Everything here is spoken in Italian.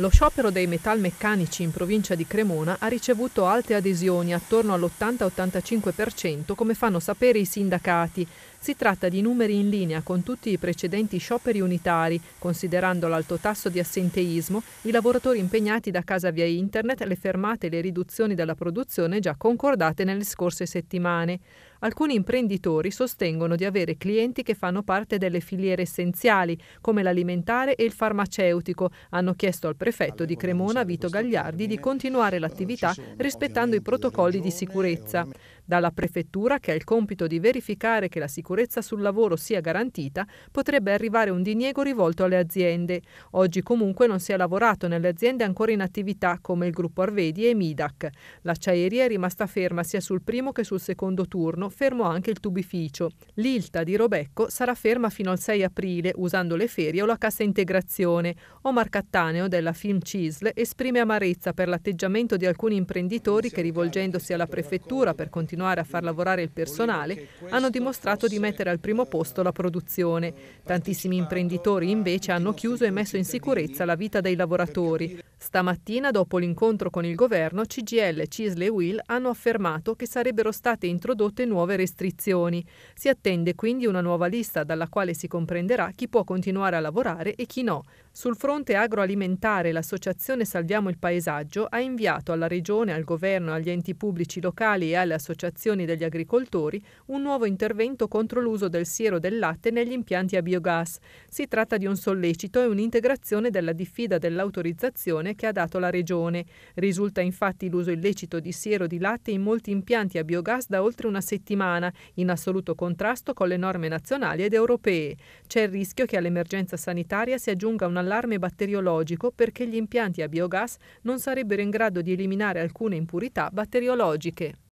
Lo sciopero dei metalmeccanici in provincia di Cremona ha ricevuto alte adesioni, attorno all'80-85%, come fanno sapere i sindacati, si tratta di numeri in linea con tutti i precedenti scioperi unitari, considerando l'alto tasso di assenteismo, i lavoratori impegnati da casa via internet, le fermate e le riduzioni della produzione già concordate nelle scorse settimane. Alcuni imprenditori sostengono di avere clienti che fanno parte delle filiere essenziali, come l'alimentare e il farmaceutico. Hanno chiesto al prefetto di Cremona, Vito Gagliardi, di continuare l'attività rispettando i protocolli di sicurezza. Dalla prefettura, che ha il compito di verificare che la sicurezza sul lavoro sia garantita, potrebbe arrivare un diniego rivolto alle aziende. Oggi comunque non si è lavorato nelle aziende ancora in attività come il gruppo Arvedi e Midac. L'acciaieria è rimasta ferma sia sul primo che sul secondo turno, fermo anche il tubificio. L'ILTA di Robecco sarà ferma fino al 6 aprile, usando le ferie o la cassa integrazione. Omar Cattaneo della Film Cisl esprime amarezza per l'atteggiamento di alcuni imprenditori che rivolgendosi alla prefettura per continuare continuare a far lavorare il personale, hanno dimostrato di mettere al primo posto la produzione. Tantissimi imprenditori invece hanno chiuso e messo in sicurezza la vita dei lavoratori, Stamattina, dopo l'incontro con il governo, CGL, Cisle e Will hanno affermato che sarebbero state introdotte nuove restrizioni. Si attende quindi una nuova lista dalla quale si comprenderà chi può continuare a lavorare e chi no. Sul fronte agroalimentare l'associazione Salviamo il Paesaggio ha inviato alla Regione, al Governo, agli enti pubblici locali e alle associazioni degli agricoltori un nuovo intervento contro l'uso del siero del latte negli impianti a biogas. Si tratta di un sollecito e un'integrazione della diffida dell'autorizzazione indicazione che ha dato la Regione. Risulta infatti l'uso illecito di siero di latte in molti impianti a biogas da oltre una settimana, in assoluto contrasto con le norme nazionali ed europee. C'è il rischio che all'emergenza sanitaria si aggiunga un allarme batteriologico perché gli impianti a biogas non sarebbero in grado di eliminare alcune impurità batteriologiche.